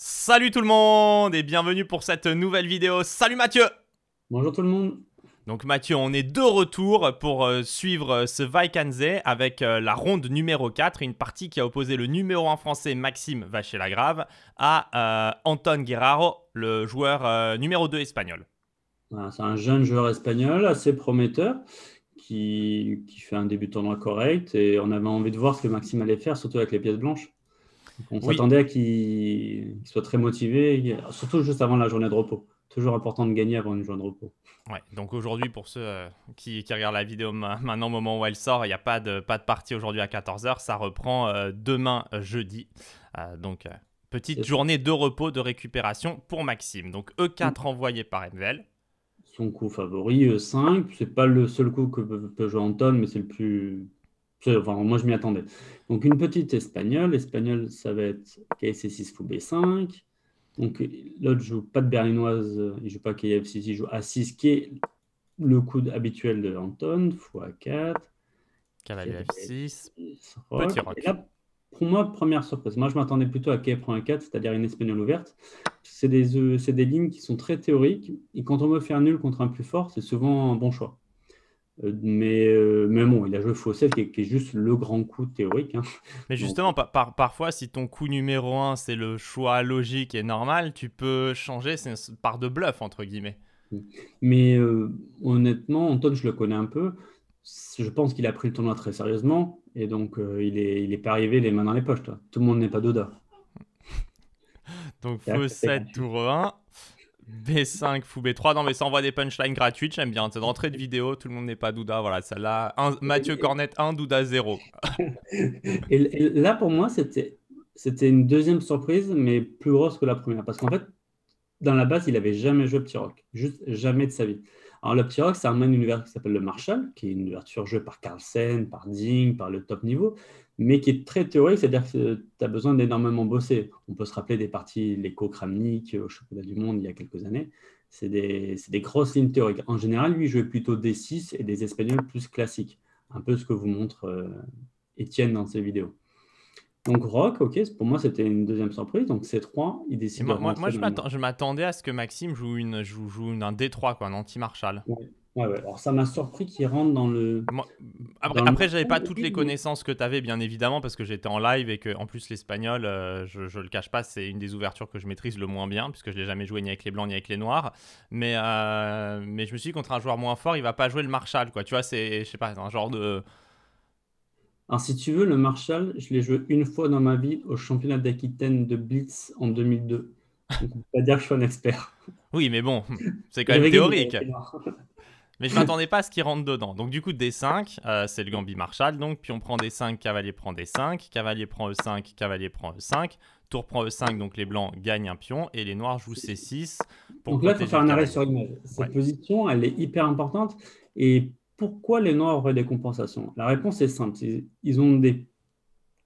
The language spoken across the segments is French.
Salut tout le monde et bienvenue pour cette nouvelle vidéo. Salut Mathieu Bonjour tout le monde donc Mathieu, on est de retour pour euh, suivre euh, ce Vaikanze avec euh, la ronde numéro 4, une partie qui a opposé le numéro 1 français Maxime Vachelagrave lagrave à Anton Guerrero, le joueur numéro 2 espagnol. C'est un jeune joueur espagnol assez prometteur qui, qui fait un début de tournoi correct et on avait envie de voir ce que Maxime allait faire, surtout avec les pièces blanches. On s'attendait à qu'il soit très motivé, surtout juste avant la journée de repos. Toujours important de gagner avant une journée de repos. Ouais, donc aujourd'hui, pour ceux euh, qui, regardent la vidéo maintenant, au moment où elle sort, il n'y a pas de, pas de partie aujourd'hui à 14h. Ça reprend euh, demain, euh, jeudi. donc, petite journée de repos, de récupération pour Maxime. Donc, E4 mm. envoyé par MVL. Son coup favori, E5. C'est pas le seul coup que peut jouer Anton, mais c'est le plus moi, je m'y attendais. Donc, une petite espagnole. L'espagnole, ça va être KC6 fou B5. Donc, l'autre joue pas de berlinoise, il joue pas KF6, il joue A6, qui est le coude habituel de Anton, fois A4. Cavalier 6 Et là, pour moi, première surprise. Moi, je m'attendais plutôt à KF 4 c'est-à-dire une espagnole ouverte. C'est des, euh, des lignes qui sont très théoriques. Et quand on veut faire nul contre un plus fort, c'est souvent un bon choix. Euh, mais, euh, mais, bon, il a joué Fosset qui, est juste le grand coup théorique. Hein. Mais justement, euh, par, parfois, si ton coup numéro 1, c'est le choix logique et normal, tu peux changer par de bluff, entre guillemets. Mm. Mais honnêtement, Anton, je le connais un peu. Je pense qu'il a pris le tournoi très sérieusement et donc il n'est il est pas arrivé les mains dans les poches. Tout le monde n'est pas Doda. donc Fosset, tour 1. B5, fou B3. Non, mais ça envoie des punchlines gratuites, j'aime bien. C'est d'entrée de vidéo, tout le monde n'est pas Douda. Voilà, ça là. Mathieu Cornette 1, Douda 0. et, là, pour moi, c'était une deuxième surprise, mais plus grosse que la première. Parce qu'en fait, dans la base, il n'avait jamais joué petit rock, juste jamais de sa vie. Alors, le petit rock, ça amène une ouverture qui s'appelle le Marshall, qui est une ouverture jouée par Carlsen, par Ding, par le top niveau, mais qui est très théorique, c'est-à-dire que tu as besoin d'énormément bosser. On peut se rappeler des parties, l'écho Kramnik au championnat du monde il y a quelques années. C'est des, des, grosses lignes théoriques. En général, lui, il jouait plutôt des 6 et des espagnols plus classiques, un peu ce que vous montre euh, Étienne dans ses vidéos. Donc Rock, ok, pour moi c'était une deuxième surprise. Donc C3, il décide. Moi, je m'attendais à ce que Maxime joue, une, joue, un D3, quoi, un anti-Marshall. Ouais. Ouais, Alors ça m'a surpris qu'il rentre dans le. après, après n'avais j'avais pas toutes les connaissances que tu avais, bien évidemment, parce que j'étais en live et que, en plus, l'espagnol, euh, je, je, le cache pas, c'est une des ouvertures que je maîtrise le moins bien, puisque je l'ai jamais joué ni avec les blancs ni avec les noirs. Mais, euh, mais je me suis dit, contre un joueur moins fort, il va pas jouer le Marshall, quoi. Tu vois, c'est, je sais pas, un genre de. Alors, si tu veux, le Marshall, je l'ai joué une fois dans ma vie au championnat d'Aquitaine de Blitz en 2002. Donc, ne pas dire que je suis un expert. Oui, mais bon, c'est quand même théorique. Mais je m'attendais pas à ce qu'il rentre dedans. Donc du coup, D5, euh, c'est le Gambit Marshall. Donc puis on prend D5, cavalier prend D5, cavalier prend E5, cavalier prend E5, tour prend E5, donc les blancs gagnent un pion et les noirs jouent C6. Pour donc là, il faut faire un arrêt sur image. Cette position, elle est hyper importante. Et pourquoi les Noirs auraient des compensations La réponse est simple. Ils ont des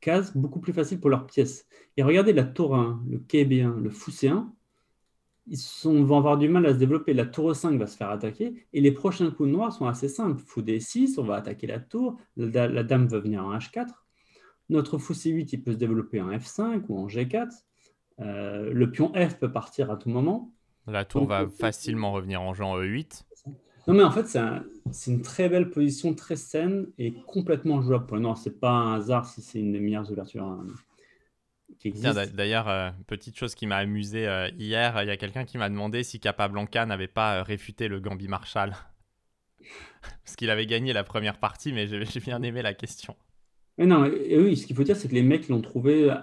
cases beaucoup plus faciles pour leurs pièces. Et regardez la tour A1, hein, le KB1, le C1. ils vont avoir du mal à se développer. La tour 5 va se faire attaquer et les prochains coups noirs sont assez simples. Fou D6, on va attaquer la tour, la, dame va venir en H4. Notre fou C8, il peut se développer en F5 ou en G4. Euh, le pion F peut partir à tout moment. La tour va euh, facilement revenir en Jean E8. Non, mais en fait, c'est une très belle position, très saine et complètement jouable pour le C'est pas un hasard si c'est une des meilleures ouvertures hein, qui existe. D'ailleurs, euh, petite chose qui m'a amusé euh, hier, il y a quelqu'un qui m'a demandé si Capablanca n'avait pas euh, réfuté le Gambi Marshall. Parce qu'il avait gagné la première partie, mais j'ai bien aimé la question. Mais non, oui, ce qu'il faut dire, c'est que les mecs l'ont trouvé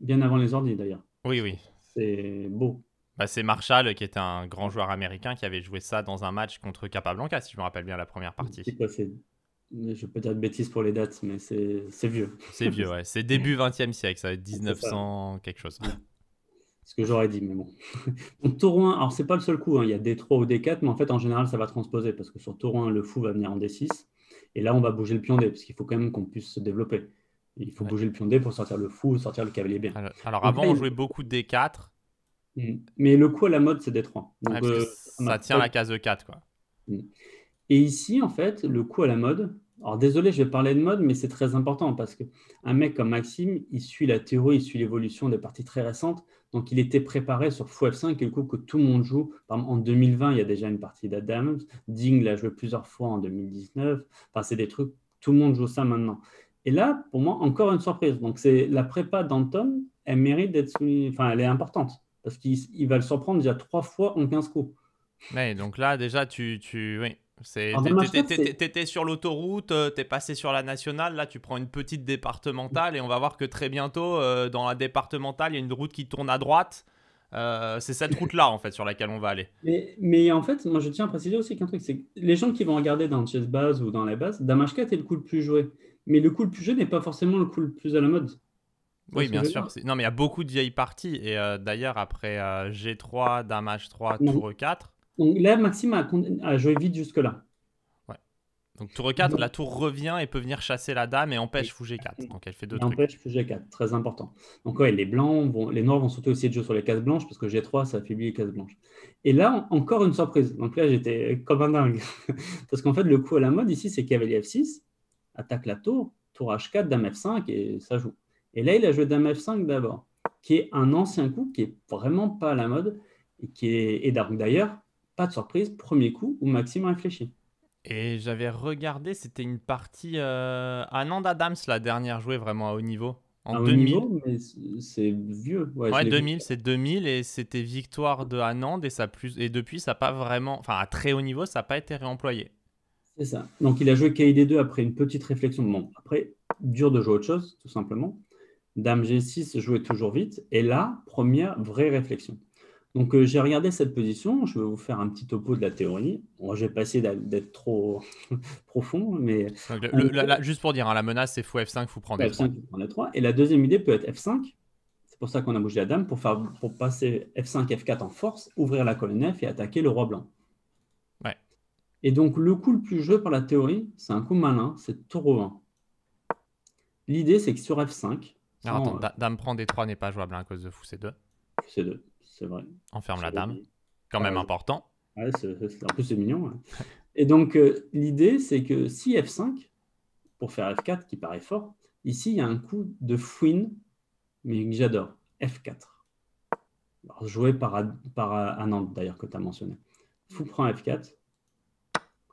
bien avant les ordi d'ailleurs. Oui, oui. C'est beau. Bah, c'est Marshall, qui était un grand joueur américain, qui avait joué ça dans un match contre Capablanca, si je me rappelle bien la première partie. Je peux dire de bêtises pour les dates, mais c'est vieux. C'est vieux, ouais. C'est début 20e siècle, ça va être 1900 ah, quelque chose. Ce que j'aurais dit, mais bon. Donc Tour alors c'est pas le seul coup, hein. il y a D3 ou D4, mais en fait en général ça va transposer parce que sur Tour le fou va venir en D6 et là on va bouger le pion D parce qu'il faut quand même qu'on puisse se développer. Il faut bouger le pion D pour sortir le fou sortir le cavalier bien. Alors, avant on jouait beaucoup D4 Mm. Mais le coup à la mode, c'est D3. Donc, euh, ça tient la case de 4. Quoi. Mm. Et ici, en fait, le coup à la mode. Alors, désolé, je vais parler de mode, mais c'est très important parce qu'un mec comme Maxime, il suit la théorie, il suit l'évolution des parties très récentes. Donc, il était préparé sur Fou F5, et le coup que tout le monde joue. en 2020, il y a déjà une partie d'Adams. Ding l'a joué plusieurs fois en 2019. Enfin, c'est des trucs, tout le monde joue ça maintenant. Et là, pour moi, encore une surprise. Donc, c'est la prépa d'Anton, elle mérite d'être enfin, elle est importante parce qu'il va s'en prendre déjà trois fois en 15 coups. Mais donc là, déjà, tu. tu oui. T'étais sur l'autoroute, euh, t'es passé sur la nationale, là tu prends une petite départementale et on va voir que très bientôt euh, dans la départementale il y a une route qui tourne à droite. Euh, c'est cette route-là en fait sur laquelle on va aller. Mais, en fait, moi je tiens à préciser aussi qu'un truc, c'est que les gens qui vont regarder dans chess base ou dans la base, Damage 4 est le coup le plus joué. Mais le coup le plus joué n'est pas forcément le coup le plus à la mode. Oui, bien sûr. Non, mais il y a beaucoup de vieilles parties. Et euh, d'ailleurs, après G3, Dame H3, Tour e 4. Donc là, Maxime a, a joué vite jusque-là. Ouais. Donc Tour e 4, la tour revient et peut venir chasser la dame et empêche Fou G4. Donc elle fait deux et trucs. Empêche Fou G4, très important. Donc ouais, les blancs les noirs vont sauter aussi de jouer sur les cases blanches parce que G3, ça affaiblit les cases blanches. Et là, encore une surprise. Donc là, j'étais comme un dingue. parce qu'en fait, le coup à la mode ici, c'est cavalier F6, attaque la tour, tour H4, dame F5 et ça joue. Et là, il a joué Dame F5 d'abord, qui est un ancien coup qui est vraiment pas à la mode. Et, qui est... d'ailleurs, pas de surprise, premier coup où Maxime réfléchi. Et j'avais regardé, c'était une partie euh, Adams, la dernière jouée vraiment à haut niveau. En 2000. C'est vieux. Ouais, 2000, c'est 2000 et c'était victoire de Anand et, et depuis, ça pas vraiment. Enfin, à très haut niveau, ça n'a pas été réemployé. C'est ça. Donc il a joué KID2 après une petite réflexion. Bon, après, dur de jouer autre chose, tout simplement. Dame G6 jouait toujours vite. Et là, première vraie réflexion. Donc, euh, j'ai regardé cette position. Je vais vous faire un petit topo de la théorie. vais pas essayer d'être trop profond, mais. juste pour dire, hein, la menace, c'est fou F5, faut prendre F5, 3 Et la deuxième idée peut être F5. C'est pour ça qu'on a bougé la dame, pour, faire, pour passer F5, F4 en force, ouvrir la colonne F et attaquer le roi blanc. Et donc, le coup le plus joué par la théorie, c'est un coup malin, c'est taureau 1. L'idée, c'est que sur F5, ah, attends, euh, dame prend D3 n'est pas jouable hein, à cause de fou C2. Fou C2, c'est vrai. On ferme la dame. Quand ah, même important. Ouais, en plus, c'est mignon. Hein. Et donc, euh, l'idée, c'est que si F5, pour faire F4, qui paraît fort, ici, il y a un coup de fouine, mais que j'adore, F4. Alors, joué par, un euh, Anand, d'ailleurs, que tu as mentionné. Fou prend F4,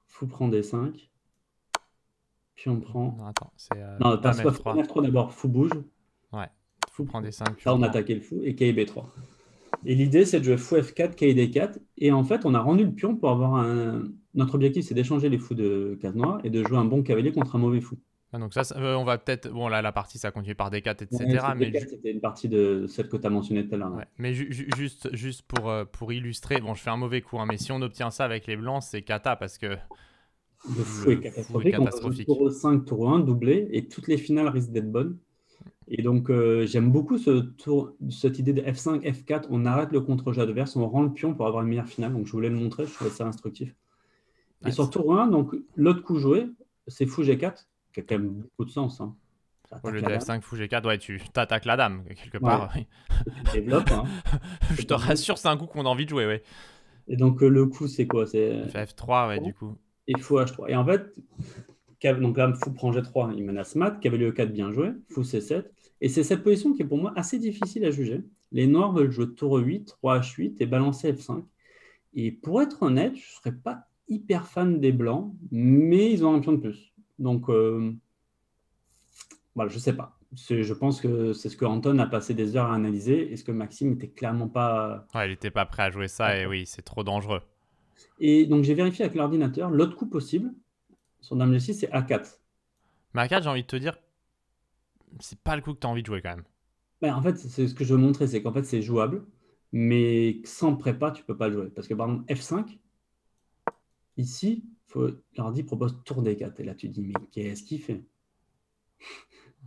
fou prend D5, puis on prend... Non, attends, c'est... non, t'as f F3 d'abord, fou bouge, prend des 5. on attaquait le fou et KB3. Et l'idée, c'est de jouer fou F4, KD4. Et en fait, on a rendu le pion pour avoir un. Notre objectif, c'est d'échanger les fous de 4 noirs et de jouer un bon cavalier contre un mauvais fou. Ah, donc ça, euh, on va peut-être... Bon, là, la partie, ça continue par D4, etc. mais c'était une partie de celle que tu as mentionné tout à l'heure. Mais juste, juste pour, euh, pour illustrer, bon, je fais un mauvais coup, hein, mais si on obtient ça avec les blancs, c'est cata, parce que... Le fou, est, catastrophique. tour 5, tour 1, doublé, et toutes les finales risquent d'être bonnes. Et donc, euh, j'aime beaucoup ce tour, cette idée de F5, F4, on arrête le contre-jeu adverse, on rend le pion pour avoir une meilleure finale. Donc, je voulais le montrer, je trouvais ça instructif. Et sur tour 1, donc, l'autre coup joué, c'est fou G4, qui a quand même beaucoup de sens. Hein. Au lieu de F5, fou G4, tu attaques la dame, quelque part. Hein. je te rassure, c'est un coup qu'on a envie de jouer, ouais. Et donc, euh, le coup, c'est quoi C'est F3, ouais, du coup. Et fou H3. Et en fait, donc là, fou prend G3, il menace mat, cavalier E4, bien joué, fou C7. Et c'est cette position qui est pour moi assez difficile à juger. Les Noirs veulent jouer tour 8, 3H8 et balancer F5. Et pour être honnête, je ne serais pas hyper fan des Blancs, mais ils ont un pion de plus. Donc, euh, voilà, je ne sais pas. Je pense que c'est ce que Anton a passé des heures à analyser et ce que Maxime n'était clairement pas. Ouais, il n'était pas prêt à jouer ça et oui, c'est trop dangereux. Et donc j'ai vérifié avec l'ordinateur, l'autre coup possible, son dame de 6, c'est A4. Mais A4, j'ai envie de te dire, c'est pas le coup que tu as envie de jouer quand même. Ben, en fait, c'est ce que je veux montrer, c'est qu'en fait, c'est jouable, mais sans prépa, tu peux pas le jouer. Parce que par exemple, F5, ici, faut, dit propose tour D4. Et là, tu dis, mais qu'est-ce qu'il fait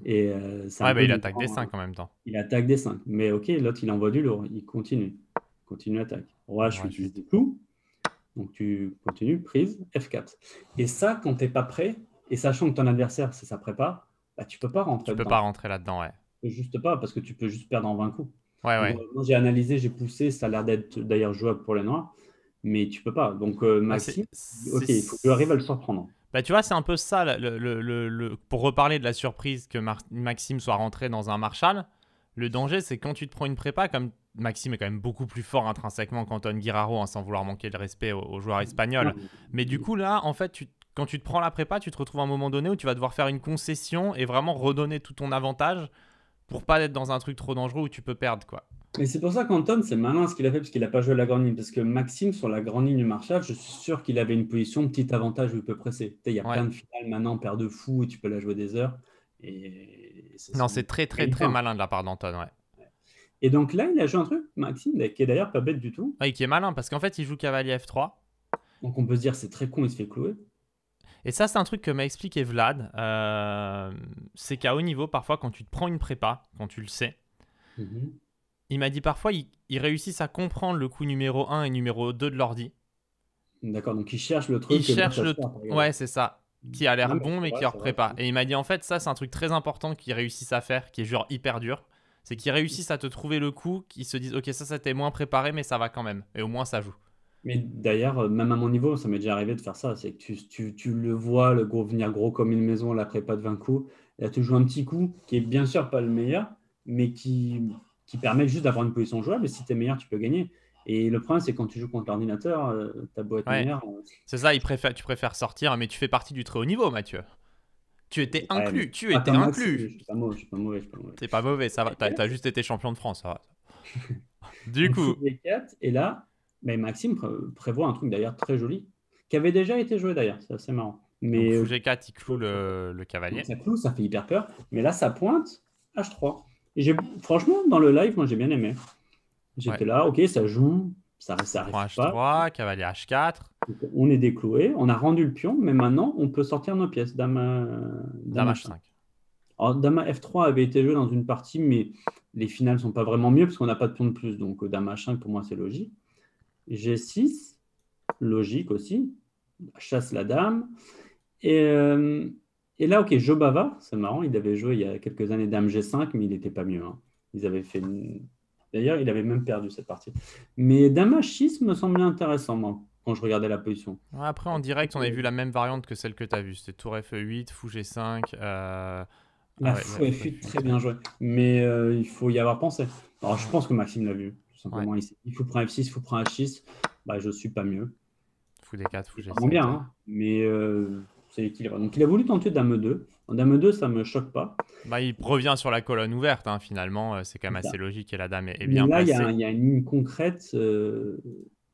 Et ça euh, ouais, ben, il attaque D5 en même temps. Hein. Il attaque des 5 Mais ok, l'autre, il envoie du lourd. Il continue. Continue l'attaque. Roi, je suis juste des Donc tu continues, prise, F4. Et ça, quand tu n'es pas prêt, et sachant que ton adversaire, c'est sa prépa, bah, tu peux pas rentrer. là dedans. peux pas rentrer là-dedans, ouais. juste pas, parce que tu peux juste perdre en 20 coups. Ouais, ouais. j'ai analysé, j'ai poussé, ça a l'air d'être d'ailleurs jouable pour les noirs, mais tu peux pas. Donc, euh, ah, Maxime, ok, il faut que tu arrives à le surprendre. Bah, tu vois, c'est un peu ça, pour reparler de la surprise que Maxime soit rentré dans un Marshall, le danger, c'est quand tu te prends une prépa, comme Maxime est quand même beaucoup plus fort intrinsèquement qu'Anton Guiraro, hein, sans vouloir manquer de respect aux, aux joueurs espagnols. Mais du coup, là, en fait, tu, quand tu te prends la prépa, tu te retrouves à un moment donné où tu vas devoir faire une concession et vraiment redonner tout ton avantage pour pas être dans un truc trop dangereux où tu peux perdre quoi. Et c'est pour ça qu'Anton, c'est malin ce qu'il a fait parce qu'il a pas joué à la grande ligne. Parce que Maxime, sur la grande ligne du marchage, je suis sûr qu'il avait une position, de petit avantage où il peut presser. Il y a plein de finales maintenant, paire de fous, tu peux la jouer des heures. Et non, c'est très, très, très malin de la part d'Anton. Ouais. Et donc là, il a joué un truc, Maxime, qui est d'ailleurs pas bête du tout. Oui, qui est malin, parce qu'en fait, il joue cavalier F3. Donc on peut se dire, c'est très con, il se fait clouer. Et ça, c'est un truc que m'a expliqué Vlad. Euh, c'est qu'à haut niveau, parfois, quand tu te prends une prépa, quand tu le sais, mhm. il m'a dit parfois, ils, réussissent à comprendre le coup numéro 1 et numéro 2 de l'ordi. D'accord, donc ils cherchent le truc. Ils le... ouais, c'est ça. Qui a l'air bon, mais qui leur prépa. Et il m'a dit, en fait, ça, c'est un truc très important qu'ils réussissent à faire, qui est genre hyper dur. C'est qu'ils réussissent à te trouver le coup, qu'ils se disent, ok, ça, c'était moins préparé, mais ça va quand même. Et au moins, ça joue. Mais d'ailleurs, euh, même à mon niveau, ça m'est déjà arrivé de faire ça. C'est que tu, tu, tu, le vois, le gros venir gros comme une maison, la prépa de 20 coups. Là, a toujours un petit coup qui est bien sûr pas le meilleur, mais qui, qui permet juste d'avoir une position jouable. Et si tu es meilleur, tu peux gagner. Et le problème, c'est quand tu joues contre l'ordinateur, t'as euh, ta boîte ouais. Euh, c'est ça, il préfère, tu préfères sortir, mais tu fais partie du très haut niveau, Mathieu. Tu étais inclus. tu étais inclus. Je suis pas mauvais. suis pas mauvais. T'es pas, pas mauvais, ça va. T'as as juste été champion de France. du coup. et là, mais Maxime prévoit un truc d'ailleurs très joli, qui avait déjà été joué d'ailleurs, c'est assez marrant. Mais Donc, G4, il cloue le, cavalier. ça cloue, ça fait hyper peur. Mais là, ça pointe H3. Et franchement, dans le live, moi j'ai bien aimé. J'étais là, ok, ça joue, ça, ça H3, cavalier H4. on est décloué, on a rendu le pion, mais maintenant on peut sortir nos pièces. Dame, H5. Euh, Alors, dame F3 avait été joué dans une partie, mais les finales sont pas vraiment mieux parce qu'on n'a pas de pion de plus. Donc, dame H5, pour moi, c'est logique. G6, logique aussi, chasse la dame. Et, euh, là, ok, Bava, c'est marrant, il avait joué il y a quelques années dame G5, mais il n'était pas mieux. Hein. Ils fait. D'ailleurs, il avait même perdu cette partie. Mais dame H6 me semblait intéressant, moi, quand je regardais la position. Après, en direct, on avait vu la même variante que celle que tu as vue. C'était tour F8, fou G5. La euh, ah, fou F8, très bien joué. Mais euh, il faut y avoir pensé. Alors, je pense que Maxime l'a vu il faut prendre F6, fou prend H6, bah, je suis pas mieux. Fou des 4 fou G7. bien, hein. Hein. mais euh, c'est équilibré. Donc il a voulu tenter Dame 2. En Dame 2, ça me choque pas. Bah, il revient sur la colonne ouverte, hein, finalement. Euh, c'est quand même assez logique et la Dame est, bien là, il y, a une ligne concrète. Euh,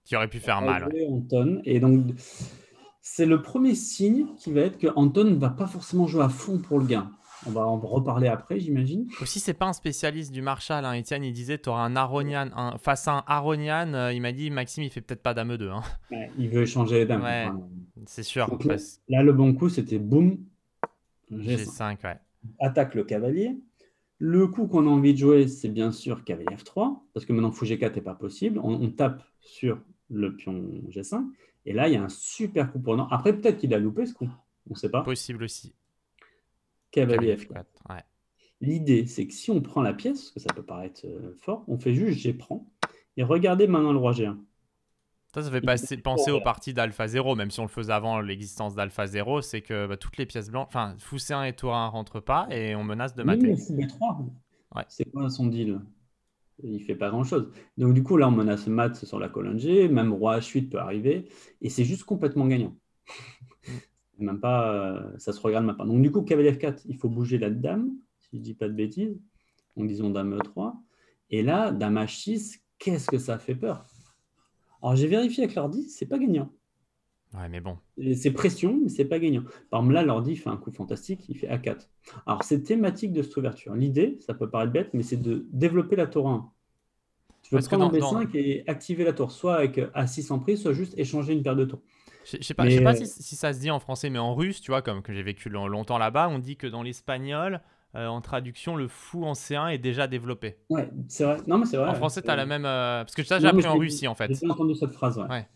qui aurait pu faire mal. Anton, et donc, c'est le premier signe qui va être que Anton ne va pas forcément jouer à fond pour le gain. On va en reparler après, j'imagine. Aussi, c'est pas un spécialiste du Marshall. Etienne, hein. il disait, tu auras un Aronian. Un... Face à un Aronian, euh, il m'a dit, Maxime, il fait peut-être pas dame 2. Hein. il veut échanger les Dames. c'est sûr. Là, le bon coup, c'était boum. G5. ouais. Attaque le cavalier. Le coup qu'on a envie de jouer, c'est bien sûr cavalier F3. Parce que maintenant, fou G4 n'est pas possible. On, tape sur le pion G5. Et là, il y a un super coup pour... Après, peut-être qu'il a loupé ce coup. On ne sait pas. Possible aussi. L'idée, c'est que si on prend la pièce, que ça peut paraître euh, fort, on fait juste G prend et regardez maintenant le roi G1. Ça, ça fait penser aux parties d'Alpha 0, même si on le faisait avant l'existence d'Alpha 0, c'est que bah, toutes les pièces blanches, enfin, fou C1 et Tour 1 rentrent pas et on menace de mater. ouais. C'est quoi son deal Il fait pas grand chose. Donc, du coup, là, on menace mat sur la colonne G, même Roi H8 peut arriver et c'est juste complètement gagnant même pas, euh, ça se regarde même pas. Donc du coup, cavalier F4, il faut bouger la dame, si je dis pas de bêtises. Donc disons dame E3. Et là, dame H6, qu'est-ce que ça fait peur Alors j'ai vérifié avec l'ordi, c'est pas gagnant. Ouais, mais bon. C'est pression, mais c'est pas gagnant. Par exemple, là, l'ordi fait un coup fantastique, il fait A4. Alors, c'est thématique de cette ouverture. L'idée, ça peut paraître bête, mais c'est de développer la Torah je peux prendre dans, un B5 et activer la tour, soit avec A6 en prise, soit juste échanger une paire de tours. Je ne sais pas, euh, si, ça se dit en français, mais en russe, tu vois, comme que j'ai vécu longtemps là-bas, on dit que dans l'espagnol, euh, en traduction, le fou en C1 est déjà développé. Ouais, c'est vrai. Non, mais c'est vrai. En français, tu as la même. Euh, parce que ça, j'ai appris en Russie, en fait. J'ai entendu cette phrase, ouais.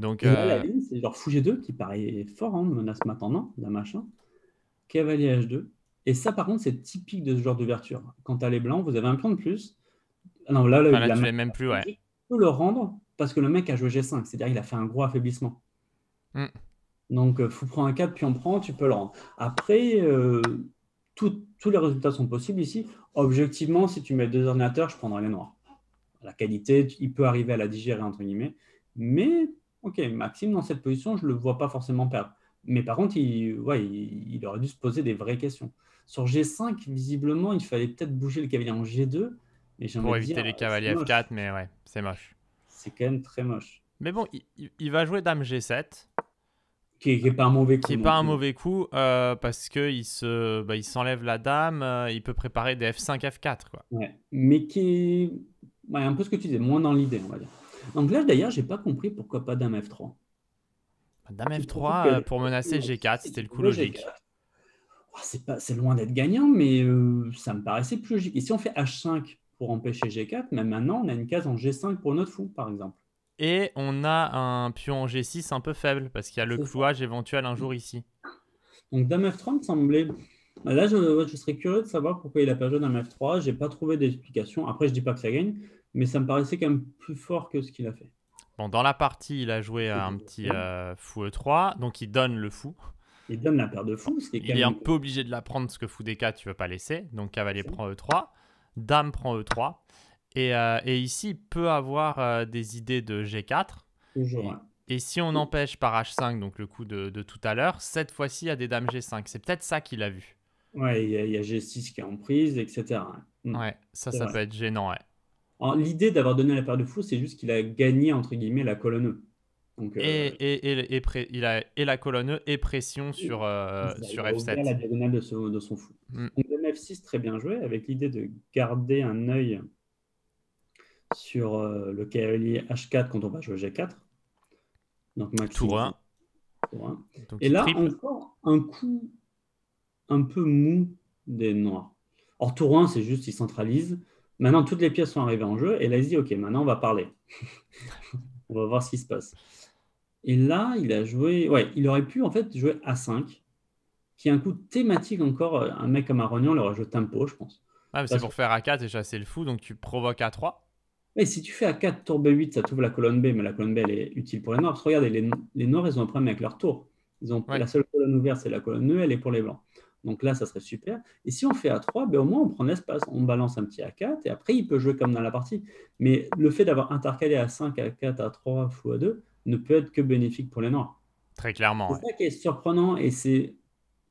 Donc. Euh... c'est genre fou G2 qui paraît fort, en hein, menace maintenant, d'un hein, machin. Cavalier H2. Et ça, par contre, c'est typique de ce genre d'ouverture. Quand tu as les blancs, vous avez un plan de plus. Non, là, là, même plus, ouais. le rendre parce que le mec a joué G5, c'est-à-dire il a fait un gros affaiblissement. Hmm. donc Donc, euh, faut prendre un 4, puis on prend, tu peux le rendre. Après, euh, tous les résultats sont possibles ici. Objectivement, si tu mets deux ordinateurs, je prendrai les noirs. La qualité, il peut arriver à la digérer, entre guillemets. Mais, ok, Maxime, dans cette position, je ne le vois pas forcément perdre. Mais par contre, il, ouais, il, aurait dû se poser des vraies questions. Sur G5, visiblement, il fallait peut-être bouger le cavalier en G2 pour éviter les cavaliers F4, mais ouais, c'est moche. C'est quand même très moche. Mais bon, il, va jouer Dame G7. Qui n'est pas un mauvais coup. Qui n'est pas un mauvais coup euh, parce qu'il se, bah, il s'enlève la dame, euh, il peut préparer des F5, F4. Ouais. Mais qui est un peu ce que tu disais, moins dans l'idée, on va dire. Donc là, d'ailleurs, j'ai pas compris pourquoi pas Dame F3. Dame ah, F3 euh, pour menacer G4, c'était le coup logique. Oh, c'est, c'est loin d'être gagnant, mais ça me paraissait plus logique. Et si on fait H5 pour empêcher G4, mais maintenant on a une case en G5 pour notre fou, par exemple. Et on a un pion en G6 un peu faible, parce qu'il y a le clouage éventuel un jour ici. Donc Dame F3 me semblait. Bah, là, je, serais curieux de savoir pourquoi il a pas joué Dame F3. J'ai pas trouvé d'explication. Après, je dis pas que ça gagne, mais ça me paraissait quand même plus fort que ce qu'il a fait. Bon, dans la partie, il a joué un petit euh, fou E3, donc il donne le fou. Il donne la paire de fou. est il est un peu obligé de la prendre parce que fou D4, tu veux pas laisser. Donc cavalier prend E3. Dame prend E3. Euh, et, ici, il peut avoir euh, des idées de G4. Et, si on empêche par H5, donc le coup de, tout à l'heure, cette fois-ci, il y a des dames G5. C'est peut-être ça qu'il a vu. Ouais, il y, a G6 qui est en prise, etc. Mm. Ouais, ça, ça peut être gênant, L'idée d'avoir donné la paire de fous c'est juste qu'il a gagné, entre guillemets, la colonne E. Donc, euh, et, et, et, il a, et, la colonne E et pression sur, sur F7. la diagonale de, de son fou. Mm. 6 très bien joué, avec l'idée de garder un œil sur euh, le cavalier H4 quand on va jouer G4. Donc Maxime, tour 1. Et là, encore un coup un peu mou des Noirs. Or, tour 1, c'est juste, il centralise Maintenant, toutes les pièces sont arrivées en jeu. Et là, il dit, OK, maintenant, on va parler. on va voir ce qui se passe. Et là, il a joué... Ouais, il aurait pu, en fait, jouer A5 qui est un coup thématique encore. Euh, un mec comme Aronian leur joué tempo, je pense. Ah, c'est pour faire A4 et chasser le fou, donc tu provoques A3. Mais si tu fais A4, tour B8, ça t'ouvre la colonne B, mais la colonne B, elle est utile pour les Noirs. Parce regardez, les, Noirs, ils ont un problème avec leur tour. Ils ont, La seule colonne ouverte, c'est la colonne E, elle est pour les Blancs. Donc là, ça serait super. Et si on fait A3, ben au moins on prend l'espace, on balance un petit A4 et après il peut jouer comme dans la partie. Mais le fait d'avoir intercalé A5, A4, A3 fou A2 ne peut être que bénéfique pour les Noirs. Très clairement. C'est ça qui est surprenant et c'est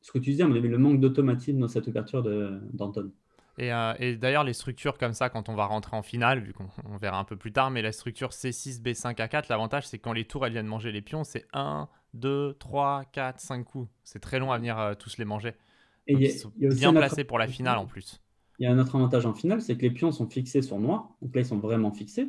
ce que tu disais, le manque d'automatisme dans cette ouverture d'Anton. Euh, et, d'ailleurs, les structures comme ça, quand on va rentrer en finale, vu qu'on verra un peu plus tard, mais la structure C6, B5, A4, l'avantage, c'est que quand les tours elles viennent manger les pions, c'est 1, 2, 3, 4, 5 coups. C'est très long à venir euh, tous les manger. Et ils sont bien placés pour la finale en plus. Il y a un autre avantage en finale, c'est que les pions sont fixés sur noir. Donc là, ils sont vraiment fixés.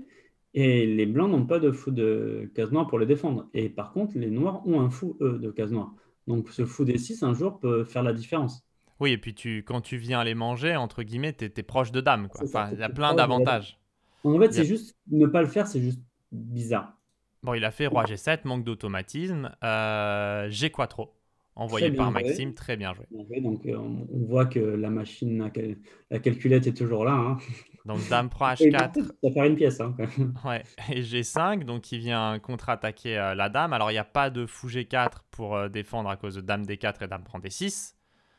Et les blancs n'ont pas de fou de case noire pour les défendre. Et par contre, les noirs ont un fou, eux, de case noire. Donc ce fou des 6 un jour peut faire la différence. Oui, et puis tu, quand tu viens les manger, entre guillemets, tu es, proche de dame. Quoi. Enfin, il y a plein d'avantages. En fait, c'est juste ne pas le faire, c'est juste bizarre. Bon, il a fait roi G7, manque d'automatisme. Euh, G4 envoyé par Maxime, très bien joué. Donc, euh, on voit que la machine, la calculette est toujours là. Hein. Donc Dame prend H4. Ça faire une pièce. Hein, ouais. Et G5, donc il vient contre-attaquer euh, la Dame. Alors il n'y a pas de fou G4 pour euh, défendre à cause de Dame D4 et Dame prend D6,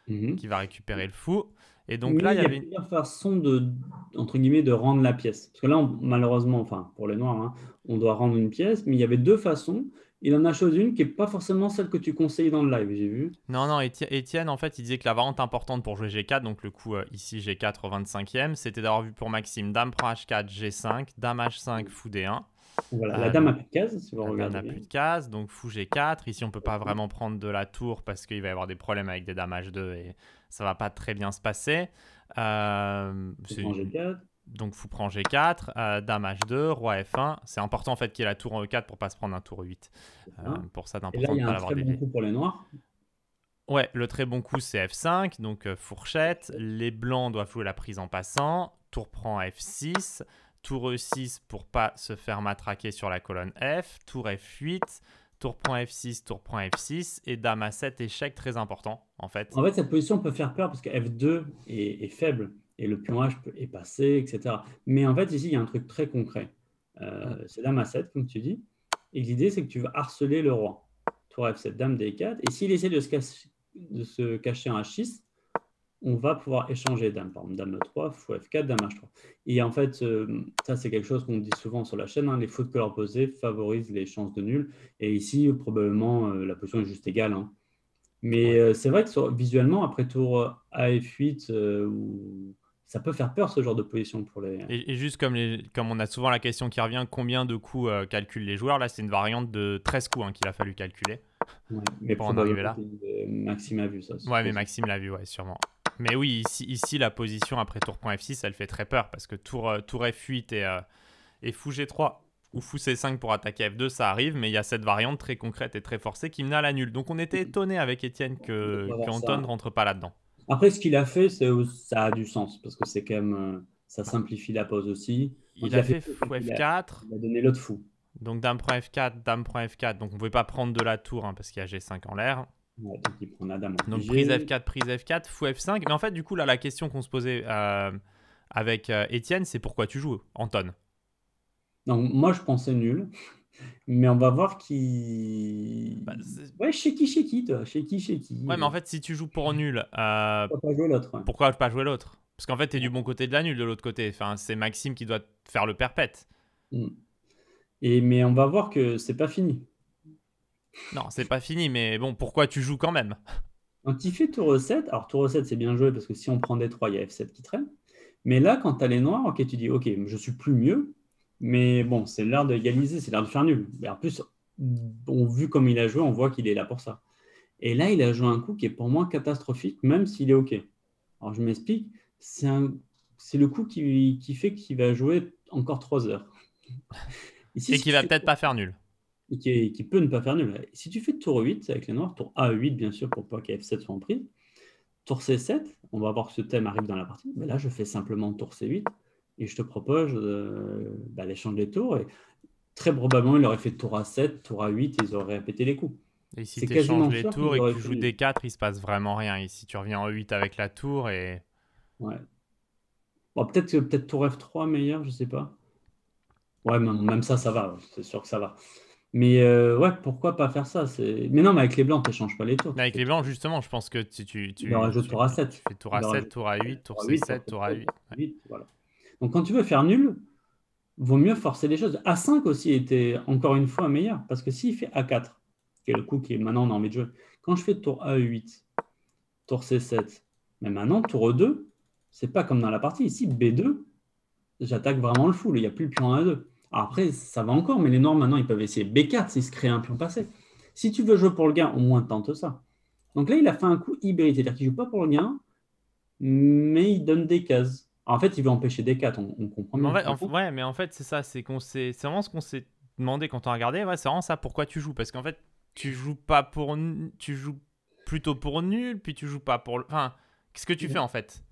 mhm. qui va récupérer le fou. Et donc là, il y, avait... a y de, entre guillemets, de rendre la pièce. Parce que là, malheureusement, enfin, pour les Noirs, hein, on doit rendre une pièce, mais il y avait deux façons il en a choisi une qui n'est pas forcément celle que tu conseilles dans le live, j'ai vu. Non, non, Étienne, en fait, il disait que la variante importante pour jouer G4, donc le coup euh, ici G4 au 25e, c'était d'avoir vu pour Maxime Dame prend H4, G5, Dame H5, Fou D1. Voilà, la euh, dame n'a plus de case, si vous regardez. La dame n'a plus de case, donc fou G4. Ici, on ne peut pas vraiment prendre de la tour parce qu'il va y avoir des problèmes avec des dames H2 et ça va pas très bien se passer. Euh, c'est... G4. Donc fou prend G4, euh, dame H2, roi F1. C'est important en fait qu'il y ait la tour en euh, E4 pour pas se prendre un tour 8. Euh, ah. pour ça, d'important de pas l'avoir Bon coup pour les noirs. Ouais, le très bon coup c'est F5, donc fourchette. Les blancs doivent jouer la prise en passant. Tour prend F6, tour E6 pour pas se faire matraquer sur la colonne F. Tour F8, tour prend F6, tour prend F6 et dame A7 échec très important en fait. En fait cette position peut faire peur parce que F2 est faible et le pion H est passé, etc. Mais en fait, ici, il y a un truc très concret. Euh, c'est dame à 7, comme tu dis. Et l'idée, c'est que tu veux harceler le roi. Tour F7, dame D4. Et s'il essaie de se, cacher, de se cacher en H6, on va pouvoir échanger dame. Par exemple, dame E3, fou F4, dame H3. Et en fait, euh, ça, c'est quelque chose qu'on dit souvent sur la chaîne. Hein, les fautes que leur posées favorisent les chances de nul. Et ici, probablement, euh, la position est juste égale. Hein. Mais c'est vrai que visuellement, après tour AF8 ou ça peut faire peur ce genre de position pour les. Et, juste comme, comme on a souvent la question qui revient, combien de coups euh, calculent les joueurs Là, c'est une variante de 13 coups hein, qu'il a fallu calculer mais pour en arriver là. Euh, Maxime a vu ça. Ouais, mais Maxime l'a vu, ouais, sûrement. Mais oui, ici, ici la position après tour point F6, elle fait très peur parce que tour, euh, tour F8 et, et fou G3 ou fou C5 pour attaquer F2, ça arrive, mais il y a cette variante très concrète et très forcée qui mène à la nulle. Donc on était mm-hmm. étonné avec Étienne que, que Anton ne rentre pas là-dedans. Après, ce qu'il a fait, ça a du sens parce que c'est quand même, euh, ça simplifie la pause aussi. il, a fait, fou F4. Il a, donné l'autre fou. Donc dame prend F4, dame prend F4. Donc on ne pouvait pas prendre de la tour hein, parce qu'il y a G5 en l'air. donc il prend la dame Donc prise F4, prise F4, fou F5. Mais en fait, du coup, là, la question qu'on se posait euh, avec euh, Étienne, c'est pourquoi tu joues, Anton Donc moi je pensais nul. Mais on va voir qui. Bah, ouais, chez qui, chez qui, toi Chez qui, chez qui Ouais, mais en fait, si tu joues pour nul. Euh, pourquoi pas jouer l'autre Pourquoi pas jouer l'autre Parce qu'en fait, t'es du bon côté de la nulle de l'autre côté. Enfin, c'est Maxime qui doit faire le perpète. Hmm. Et, mais on va voir que c'est pas fini. Non, c'est pas fini, mais bon, pourquoi tu joues quand même Quand tu fais tour 7, alors tour 7 c'est bien joué parce que si on prend des 3, il y a F7 qui traîne. Mais là, quand t'as les noirs, ok, tu dis, ok, je suis plus mieux, mais bon, c'est l'art d'égaliser, c'est l'art de faire nul. Et en plus, vu comme il a joué, on voit qu'il est là pour ça. Et là, il a joué un coup qui est pour moi catastrophique, même s'il est OK. Alors, je m'explique, c'est, le coup qui, fait qu'il va jouer encore 3 heures. Et, si qui va peut-être pas faire nul. Et qui, peut ne pas faire nul. Si tu fais tour 8 avec les noirs, tour A8 bien sûr pour pas f 7 soit en prise, tour C7, on va voir que ce thème arrive dans la partie, mais là je fais simplement tour C8, et je te propose euh, bah, l'échange des tours. Et très probablement, il aurait fait tour à 7, tour à 8, et ils auraient répété les coups. Et si tu échanges les tours et que tu joues des 4, il se passe vraiment rien. Et si tu reviens en 8 avec la tour et. Ouais. Bon, peut-être que peut-être tour F3 meilleur, je sais pas. Ouais, même, ça, ça va. C'est sûr que ça va. Mais euh, ouais, pourquoi pas faire ça Mais non, mais avec les blancs, tu n'échanges pas les tours. avec les blancs, justement, je pense que tu. tu, tu il tour à 7. fais tour à 7, tour à 8, tour C7, tour à 8 voilà. Donc quand tu veux faire nul, vaut mieux forcer les choses. A5 aussi était encore une fois meilleur, parce que s'il fait A4, qui est le coup qui est maintenant en a de jouer, quand je fais tour A8, tour C7, mais maintenant tour E2, c'est pas comme dans la partie. Ici, B2, j'attaque vraiment le full, il n'y a plus le pion A2. après, ça va encore, mais les normes, maintenant, ils peuvent essayer B4 s'ils se créent un pion passé. Si tu veux jouer pour le gain, au moins tente ça. Donc là, il a fait un coup hybride, c'est-à-dire qu'il ne joue pas pour le gain, mais il donne des cases. En fait, il veut empêcher des 4, on, comprend mais en fait, ouais, mais en fait, c'est ça, c'est qu'on c'est vraiment ce qu'on s'est demandé quand on a regardé, ouais, c'est vraiment ça pourquoi tu joues parce qu'en fait, tu joues pas pour tu joues plutôt pour nul, puis tu joues pas pour enfin, qu'est-ce que tu fais en fait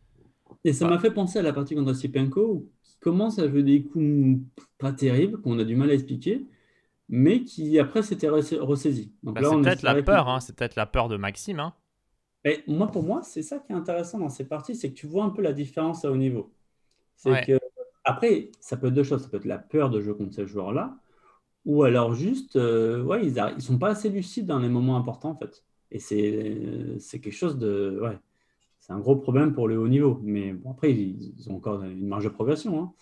Et ça m'a bah fait penser à la partie contre Sipenko, qui commence à jouer des coups pas terribles qu'on a du mal à expliquer. Mais qui après s'était ressaisi. Bah, c'est peut-être la peur, hein, c'est peut-être la peur de Maxime. Hein. Mais moi, pour moi, c'est ça qui est intéressant dans ces parties, c'est que tu vois un peu la différence à haut niveau. C'est que après, ça peut être deux choses. Ça peut être la peur de jouer contre ces joueurs-là, ou alors juste, euh, ouais, ils ne sont pas assez lucides dans les moments importants, en fait. Et c'est quelque chose de. Ouais, c'est un gros problème pour le haut niveau. Mais bon, après, ils, ont encore une marge de progression. Hein.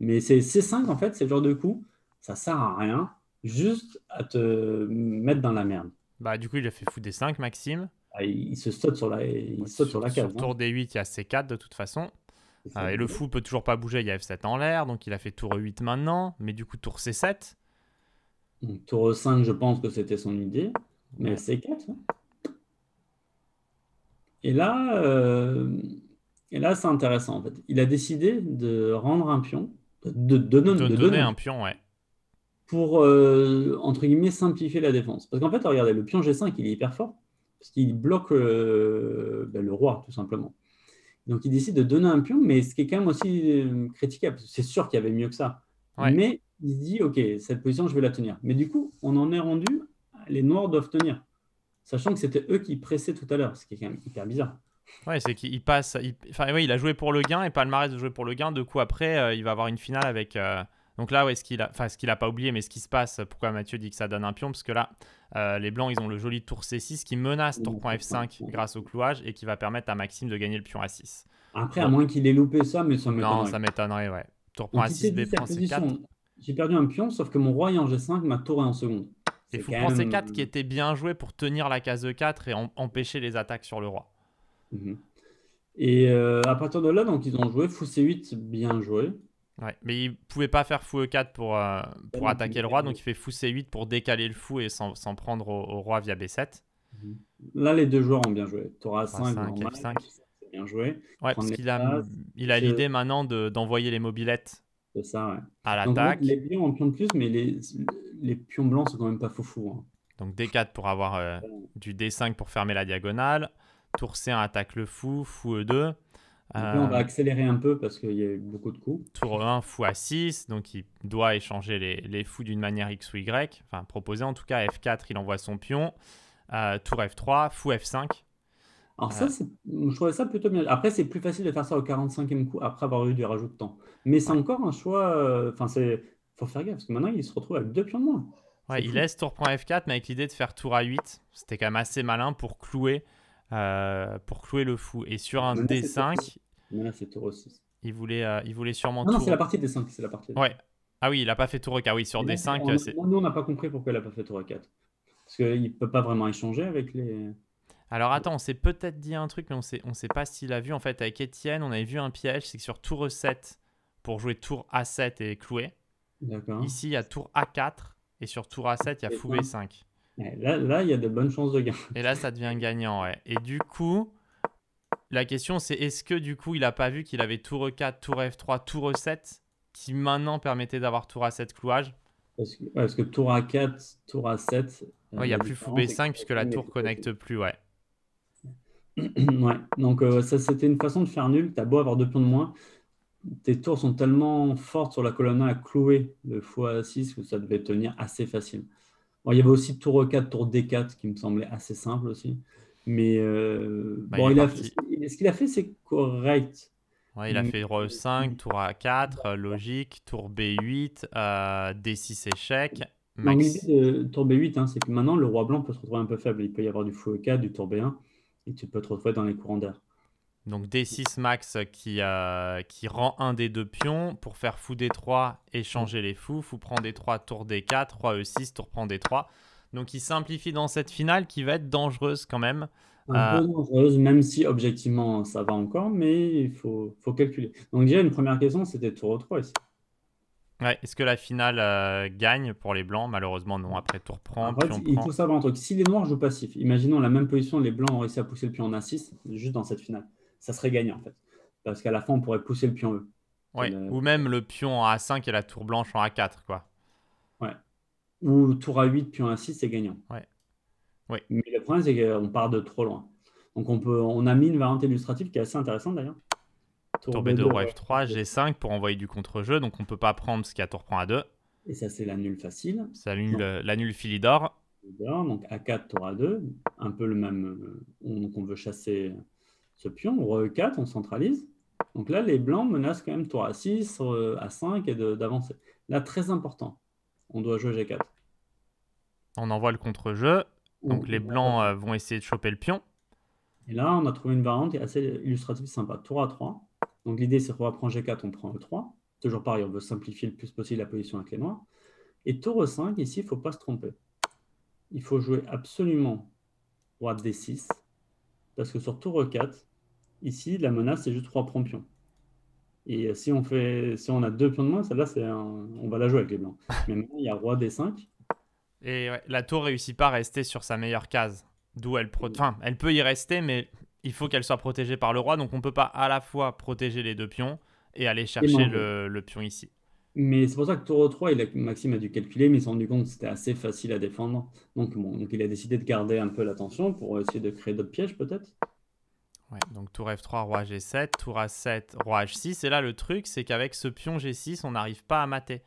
Mais c'est cinq, 5 en fait, ces le genre de coup, ça sert à rien, juste à te mettre dans la merde. Bah, du coup, il a fait foutre des cinq, Maxime. Ah, il se saute sur la, il saute sur, la tour hein. D8, il y a C4 de toute façon. Euh, et le fou peut toujours pas bouger, il y a F7 en l'air, donc il a fait tour 8 maintenant, mais du coup tour C7. Tour tour 5, je pense que c'était son idée, mais C4. Hein. Et là, euh, et là c'est intéressant en fait. Il a décidé de rendre un pion, de, donner, un pion, ouais. Pour, euh, entre guillemets, simplifier la défense. Parce qu'en fait, regardez, le pion G5, il est hyper fort parce qu'il bloque euh, ben, le roi, tout simplement. Donc il décide de donner un pion, mais ce qui est quand même aussi euh, critiquable, c'est sûr qu'il y avait mieux que ça. Mais il se dit, OK, cette position, je vais la tenir. Mais du coup, on en est rendu, les Noirs doivent tenir, sachant que c'était eux qui pressaient tout à l'heure, ce qui est quand même hyper bizarre. Ouais, c'est qu'il passe. Enfin, oui, il a joué pour le gain et Palmarès de jouer pour le gain. De coup, après, euh, il va avoir une finale avec, donc là, ce qu'il a, enfin, ce qu'il a pas oublié, mais ce qui se passe, pourquoi Mathieu dit que ça donne un pion, parce que là, euh, les Blancs, ils ont le joli tour C6 qui menace tour point F5 grâce au clouage et qui va permettre à Maxime de gagner le pion A6. Après, à moins qu'il ait loupé ça, mais ça m'étonnerait. Non, ça m'étonnerait, ouais. Tour point A6, B prend C4. J'ai perdu un pion, sauf que mon roi est en G5, ma tour est en seconde. Et fou C4 qui était bien joué pour tenir la case e 4 et empêcher les attaques sur le roi. Mhm. Et euh, à partir de là, donc ils ont joué fou C8, bien joué mais il pouvait pas faire fou e4 pour, euh, pour attaquer le roi, donc il fait fou c8 pour décaler le fou et s'en prendre au, roi via b7. Mhm. Là, les deux joueurs ont bien joué. Tour 5, 5 F5. bien joué. parce qu'il a, il a l'idée maintenant d'envoyer les mobilettes à l'attaque. Les pions en pion de plus, mais les, pions blancs sont quand même pas fou fou. Hein. Donc d4 pour avoir euh, du d5 pour fermer la diagonale. Tour c1 attaque le fou, fou e2. Euh, on va accélérer un peu parce qu'il y a eu beaucoup de coups. Tour 1 fou à 6, donc il doit échanger les, fous d'une manière X ou Y, enfin proposer en tout cas. F4, il envoie son pion. Euh, tour F3, fou F5. Alors euh. ça, je trouvais ça plutôt bien. Après, c'est plus facile de faire ça au 45e coup après avoir eu du rajout de temps. Mais c'est encore un choix. Enfin, c'est faut faire gaffe parce que maintenant, il se retrouve avec deux pions de moins. Ouais, il laisse tour prend F4, mais avec l'idée de faire tour à 8 C'était quand même assez malin pour clouer euh, pour clouer le fou. Et sur un D5, Il, voulait, euh, il voulait sûrement. Non, non c'est la partie D5, Ah oui, il a pas fait tour 4. Ah oui, sur D5. On, euh, nous, on n'a pas compris pourquoi il n'a pas fait tour 4. Parce qu'il ne peut pas vraiment échanger avec les. Alors attends, on s'est peut-être dit un truc, mais on sait, on sait pas s'il a vu. En fait, avec Étienne, on avait vu un piège, c'est que sur tour E7, pour jouer tour A7 et clouer Ici, il y a tour A4, et sur tour A7, il y a fou B5. Eh, là, il y a de bonnes chances de gain. Et là, ça devient gagnant, ouais. Et du coup, la question, c'est est-ce que du coup, il n'a pas vu qu'il avait tour 4 e tour F3, tour E7, qui maintenant permettait d'avoir tour A7 clouage parce que, tour A4, tour A7. Euh, il n'y a plus fou B5 puisque la tour connecte plus, ouais. donc euh, ça, c'était une façon de faire nul. Tu as beau avoir deux pions de moins. Tes tours sont tellement fortes sur la colonne A à clouer de fois 6 que ça devait tenir assez facile il y avait aussi tour E4, tour D4 qui me semblait assez simple aussi. Mais euh, bah, bon, ce qu'il a fait, c'est correct. il a fait Roi 5, tour e A4, euh, logique, tour B8, euh, D6 échec. tour B8, hein, c'est que maintenant le roi blanc peut se retrouver un peu faible. Il peut y avoir du fou E4, du tour B1, et tu peux te retrouver dans les courants d'air. Donc D6 max qui, euh, qui rend un des deux pions pour faire fou D3 et changer les fous. Fou prend D3, tour D4, 3 E6, tour prend D3. Donc il simplifie dans cette finale qui va être dangereuse quand même. Un peu euh, dangereuse, même si objectivement ça va encore, mais il faut, faut calculer. Donc déjà une première question, c'était tour 3 ici. Est-ce que la finale euh, gagne pour les blancs Malheureusement, non. Après, tour prend fait, il faut savoir un truc. Si les noirs jouent passif, imaginons la même position, les blancs ont réussi à pousser le pion en A6, juste dans cette finale ça serait gagnant en fait. Parce qu'à la fin, on pourrait pousser le pion E. Ou même le pion en A5 et la tour blanche en A4, quoi. Ouais. Ou tour A8, pion A6, c'est gagnant. Ouais. Mais le problème, c'est qu'on part de trop loin. Donc on, peut, on a mis une variante illustrative qui est assez intéressante d'ailleurs. Tour, B2, F3, G5 pour envoyer du contre-jeu. Donc on peut pas prendre ce qu'il y a tour prend A2. Et ça, c'est la facile. Ça euh, la Philidor. Donc A4, tour A2. Un peu le même. Donc euh, on veut chasser ce pion, roi E4, on centralise. Donc là, les blancs menacent quand même tour à 6, a 5 et d'avancer. Là, très important, on doit jouer G4. On envoie le contre-jeu. Donc les blancs euh, vont essayer de choper le pion. Et là, on a trouvé une variante assez illustrative, sympa. Tour à 3. Donc l'idée, c'est qu'on prendre G4, on prend E3. Toujours pareil, on veut simplifier le plus possible la position avec les noirs. Et tour E5, ici, il ne faut pas se tromper. Il faut jouer absolument roi D6 parce que sur tour 4, ici, la menace, c'est juste trois prend pions. Et euh, si on, fait, si on a deux pions de moins, celle-là, c'est on va la jouer avec les blancs. Mais maintenant, il y a roi D5. Et la tour réussit pas à rester sur sa meilleure case. D'où elle... elle peut y rester, mais il faut qu'elle soit protégée par le roi. Donc, on peut pas à la fois protéger les deux pions et aller chercher le pion ici. Mais c'est pour ça que tour 3, Maxime a dû calculer, mais il s'est rendu compte que c'était assez facile à défendre. Donc, bon, donc il a décidé de garder un peu l'attention pour essayer de créer d'autres pièges peut-être. Ouais, donc tour F3, roi G7, tour A7, roi H6. Et là, le truc, c'est qu'avec ce pion G6, on n'arrive pas à mater.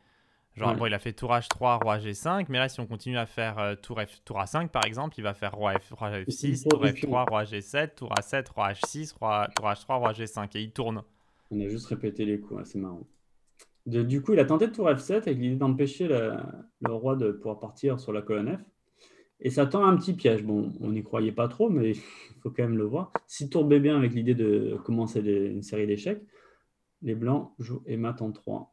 Genre, bon, il a fait tour H3, roi G5, mais là, si on continue à faire euh, tour, F, tour A5, par exemple, il va faire roi, F, 6 tour F3, roi G7, tour A7, roi H6, roi, tour H3, roi G5, et il tourne. On a juste répété les coups, hein, c'est marrant du coup, il a tenté de tour F7 avec l'idée d'empêcher le, roi de pouvoir partir sur la colonne F. Et ça tend un petit piège. Bon, on n'y croyait pas trop, mais il faut quand même le voir. Si tour b avec l'idée de commencer une série d'échecs, les blancs jouent et mat en 3.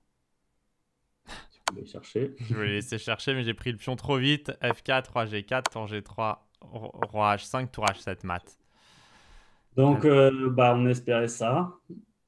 Je voulais chercher. Je voulais laisser chercher, mais j'ai pris le pion trop vite. F4, roi G4, tour G3, roi H5, tour H7, mat. Donc, euh. Euh, bah, on espérait ça.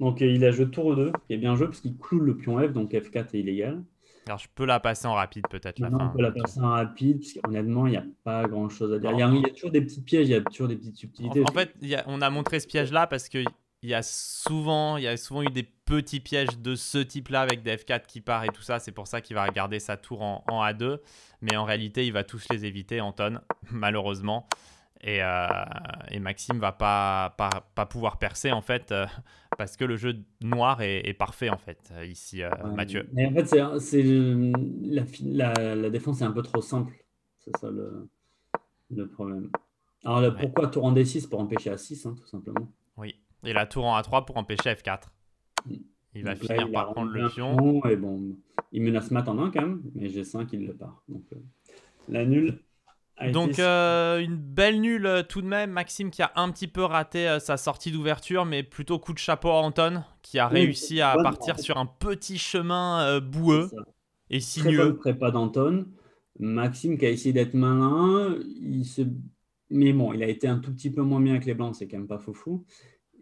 Donc euh, il a joué tour 2, qui est bien joué parce qu'il cloue le pion F, donc F4 est illégal. Alors je peux la passer en rapide peut-être la non, fin. On peut la passer en rapide, parce qu'honnêtement, il n'y a pas grand-chose à dire. Il y, a, toujours des petits pièges, il y a toujours des petites subtilités. En, fait, on a montré ce piège-là parce que il y a souvent, il y a souvent eu des petits pièges de ce type-là avec des F4 qui part et tout ça. C'est pour ça qu'il va regarder sa tour en, A2. Mais en réalité, il va tous les éviter, Anton, malheureusement. Et, euh, et Maxime va pas, pas, pouvoir percer en fait. Euh, parce que le jeu noir est, parfait en fait euh, ici, euh, Mathieu. Mais en fait, c'est, euh, la, défense est un peu trop simple. C'est ça le, problème. Alors pourquoi tour en D6 pour empêcher A6, hein, tout simplement Oui, et la tour en A3 pour empêcher F4. Mm. Il va finir par prendre le pion. Et bon, il menace Matt en 1 quand même, mais G5, il le part. Donc la nulle. Donc euh, une belle nulle euh, tout de même. Maxime qui a un petit peu raté euh, sa sortie d'ouverture, mais plutôt coup de chapeau à Anton qui a réussi à partir sur un petit chemin boueux et sinueux. Très bonne prépa d'Anton. Maxime qui a essayé d'être malin, il se... mais bon, il a été un tout petit peu moins bien que les blancs, c'est quand même pas foufou.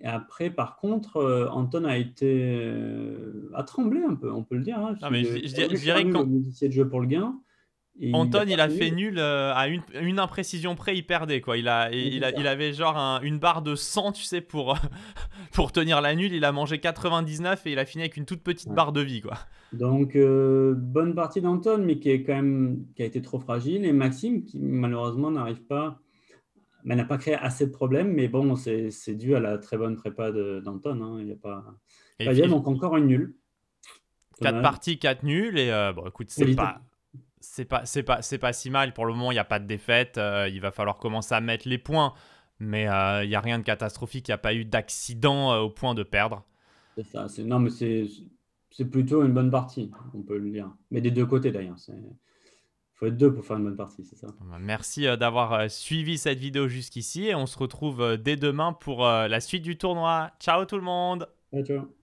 Et après, par contre, Anton a été a tremblé un peu, on peut le dire. Hein, mais je, dirais que de jeu pour le gain. Anton, il a, fait nul euh, à une, imprécision près, il perdait quoi. Il, a, il, avait genre une barre de 100, tu sais, pour, pour tenir la nulle. Il a mangé 99 et il a fini avec une toute petite barre de vie quoi. Donc, euh, bonne partie d'Anton, mais qui, est quand même, qui a été trop fragile. Et Maxime, qui malheureusement n'arrive pas, mais n'a pas créé assez de problèmes. Mais bon, c'est dû à la très bonne prépa d'Anton. Hein. Il n'y a pas. y a donc, encore une nulle. 4 parties, 4 nuls. Et euh, bon, écoute, c'est pas c'est pas, c'est pas, c'est pas si mal. Pour le moment, il n'y a pas de défaite. Euh, il va falloir commencer à mettre les points. Mais euh, il y n'y a rien de catastrophique. Il n'y a pas eu d'accident euh, au point de perdre. C'est ça. C'est, non, mais c'est, c'est plutôt une bonne partie, on peut le dire. Mais des deux côtés d'ailleurs. Il faut être deux pour faire une bonne partie, c'est ça. Ben, merci d'avoir suivi cette vidéo jusqu'ici. Et on se retrouve dès demain pour la suite du tournoi. Ciao tout le monde. ciao.